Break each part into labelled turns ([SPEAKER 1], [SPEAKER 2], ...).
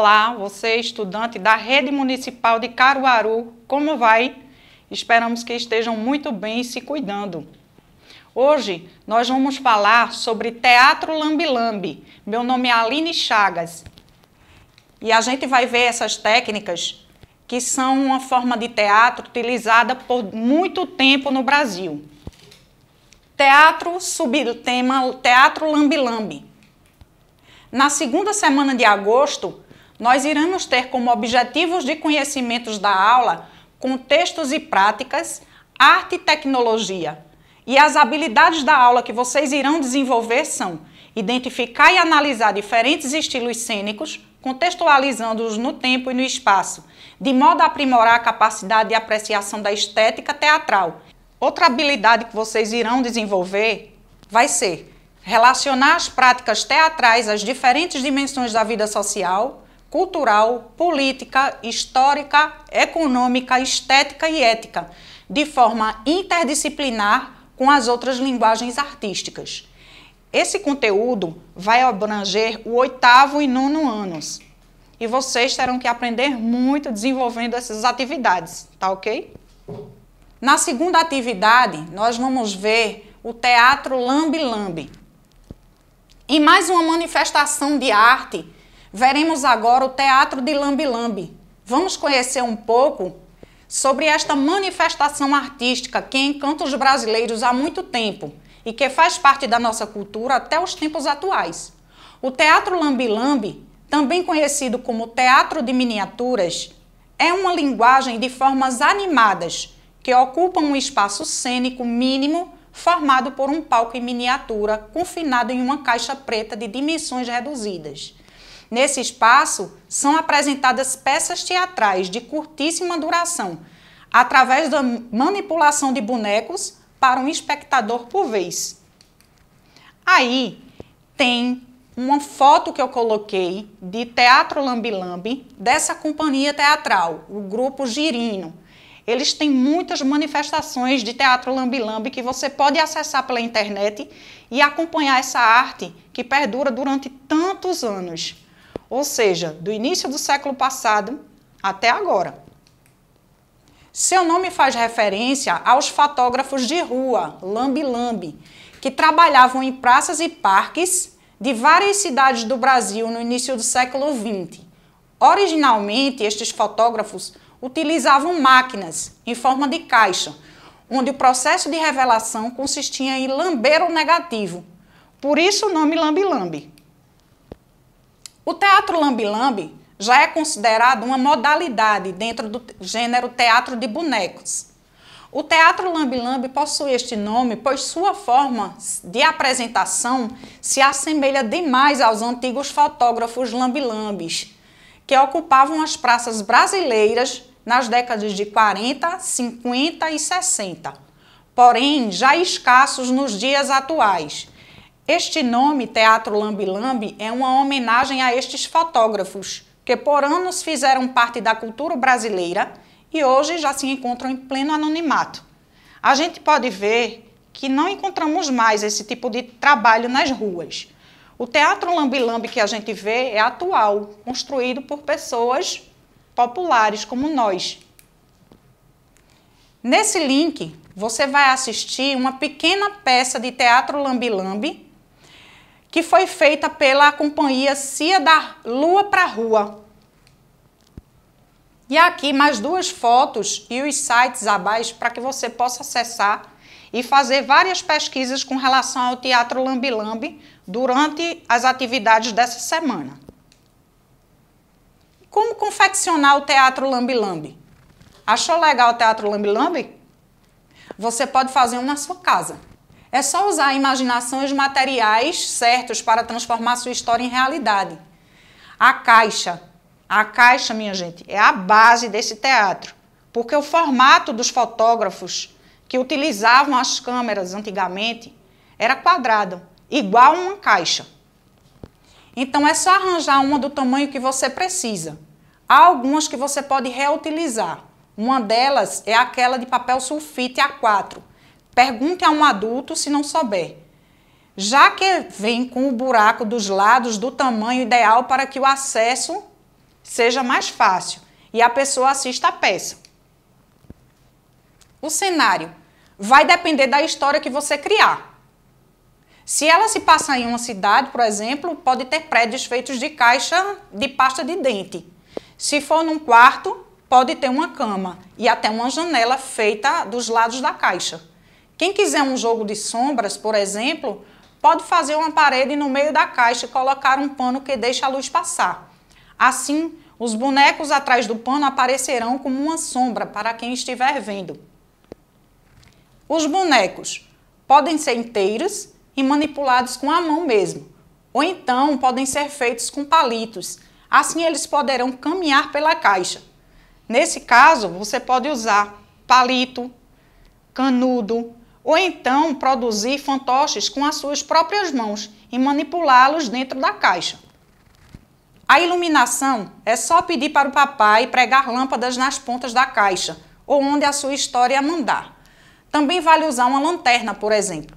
[SPEAKER 1] Olá, você estudante da Rede Municipal de Caruaru, como vai? Esperamos que estejam muito bem e se cuidando. Hoje nós vamos falar sobre Teatro lambilambi. Meu nome é Aline Chagas e a gente vai ver essas técnicas que são uma forma de teatro utilizada por muito tempo no Brasil. Teatro subtema Teatro lambilambi. Na segunda semana de agosto, nós iremos ter como objetivos de conhecimentos da aula contextos e práticas, arte e tecnologia. E as habilidades da aula que vocês irão desenvolver são identificar e analisar diferentes estilos cênicos, contextualizando-os no tempo e no espaço, de modo a aprimorar a capacidade de apreciação da estética teatral. Outra habilidade que vocês irão desenvolver vai ser relacionar as práticas teatrais às diferentes dimensões da vida social, cultural, política, histórica, econômica, estética e ética, de forma interdisciplinar com as outras linguagens artísticas. Esse conteúdo vai abranger o oitavo e nono anos. E vocês terão que aprender muito desenvolvendo essas atividades, tá ok? Na segunda atividade, nós vamos ver o teatro Lambi Lambi. E mais uma manifestação de arte Veremos agora o Teatro de Lambi-Lambi. Vamos conhecer um pouco sobre esta manifestação artística que encanta os brasileiros há muito tempo e que faz parte da nossa cultura até os tempos atuais. O Teatro Lambi-Lambi, também conhecido como Teatro de Miniaturas, é uma linguagem de formas animadas que ocupam um espaço cênico mínimo formado por um palco em miniatura confinado em uma caixa preta de dimensões reduzidas. Nesse espaço são apresentadas peças teatrais de curtíssima duração, através da manipulação de bonecos para um espectador por vez. Aí tem uma foto que eu coloquei de Teatro Lambilambi, dessa companhia teatral, o grupo Girino. Eles têm muitas manifestações de teatro lambilambi que você pode acessar pela internet e acompanhar essa arte que perdura durante tantos anos ou seja, do início do século passado até agora. Seu nome faz referência aos fotógrafos de rua, lambi-lambi, que trabalhavam em praças e parques de várias cidades do Brasil no início do século XX. Originalmente, estes fotógrafos utilizavam máquinas em forma de caixa, onde o processo de revelação consistia em lamber o negativo. Por isso o nome lambi-lambi. O teatro lambi-lambi já é considerado uma modalidade dentro do gênero teatro de bonecos. O teatro lambi-lambi possui este nome pois sua forma de apresentação se assemelha demais aos antigos fotógrafos lambi-lambis, que ocupavam as praças brasileiras nas décadas de 40, 50 e 60, porém já escassos nos dias atuais, este nome, Teatro Lambi Lambi, é uma homenagem a estes fotógrafos que por anos fizeram parte da cultura brasileira e hoje já se encontram em pleno anonimato. A gente pode ver que não encontramos mais esse tipo de trabalho nas ruas. O teatro lambi-lambi que a gente vê é atual, construído por pessoas populares como nós. Nesse link, você vai assistir uma pequena peça de teatro lambi-lambi que foi feita pela companhia Cia da Lua para Rua. E aqui mais duas fotos e os sites abaixo para que você possa acessar e fazer várias pesquisas com relação ao Teatro Lambilambi durante as atividades dessa semana. Como confeccionar o Teatro Lambilambi? Achou legal o Teatro Lambilambi? Você pode fazer um na sua casa. É só usar a imaginação e os materiais certos para transformar sua história em realidade. A caixa. A caixa, minha gente, é a base desse teatro. Porque o formato dos fotógrafos que utilizavam as câmeras antigamente era quadrado, igual a uma caixa. Então é só arranjar uma do tamanho que você precisa. Há algumas que você pode reutilizar. Uma delas é aquela de papel sulfite A4, Pergunte a um adulto se não souber. Já que vem com o buraco dos lados do tamanho ideal para que o acesso seja mais fácil e a pessoa assista a peça. O cenário vai depender da história que você criar. Se ela se passa em uma cidade, por exemplo, pode ter prédios feitos de caixa de pasta de dente. Se for num quarto, pode ter uma cama e até uma janela feita dos lados da caixa. Quem quiser um jogo de sombras, por exemplo, pode fazer uma parede no meio da caixa e colocar um pano que deixa a luz passar. Assim, os bonecos atrás do pano aparecerão como uma sombra para quem estiver vendo. Os bonecos podem ser inteiros e manipulados com a mão mesmo, ou então podem ser feitos com palitos. Assim, eles poderão caminhar pela caixa. Nesse caso, você pode usar palito, canudo, ou então produzir fantoches com as suas próprias mãos e manipulá-los dentro da caixa. A iluminação é só pedir para o papai pregar lâmpadas nas pontas da caixa ou onde a sua história mandar. Também vale usar uma lanterna, por exemplo.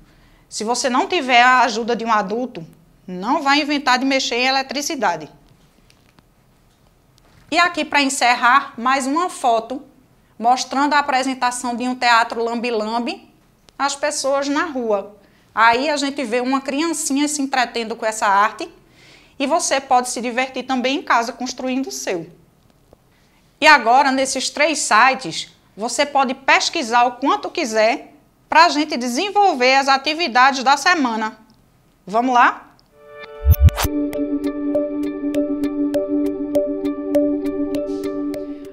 [SPEAKER 1] Se você não tiver a ajuda de um adulto, não vai inventar de mexer em eletricidade. E aqui para encerrar, mais uma foto mostrando a apresentação de um teatro lambi-lambi as pessoas na rua. Aí a gente vê uma criancinha se entretendo com essa arte e você pode se divertir também em casa construindo o seu. E agora, nesses três sites, você pode pesquisar o quanto quiser para a gente desenvolver as atividades da semana. Vamos lá?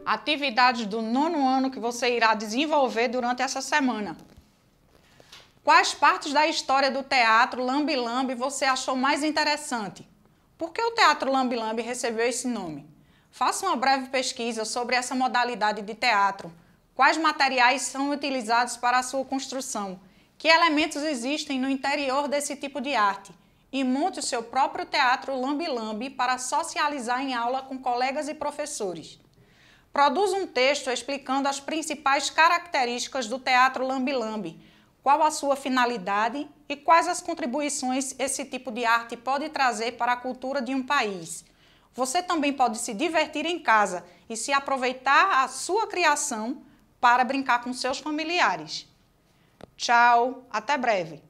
[SPEAKER 1] Atividades do nono ano que você irá desenvolver durante essa semana. Quais partes da história do teatro Lambi Lambi você achou mais interessante? Por que o teatro Lambi Lambi recebeu esse nome? Faça uma breve pesquisa sobre essa modalidade de teatro. Quais materiais são utilizados para a sua construção? Que elementos existem no interior desse tipo de arte? E monte o seu próprio teatro Lambi Lambi para socializar em aula com colegas e professores. Produza um texto explicando as principais características do teatro Lambi Lambi qual a sua finalidade e quais as contribuições esse tipo de arte pode trazer para a cultura de um país? Você também pode se divertir em casa e se aproveitar a sua criação para brincar com seus familiares. Tchau, até breve!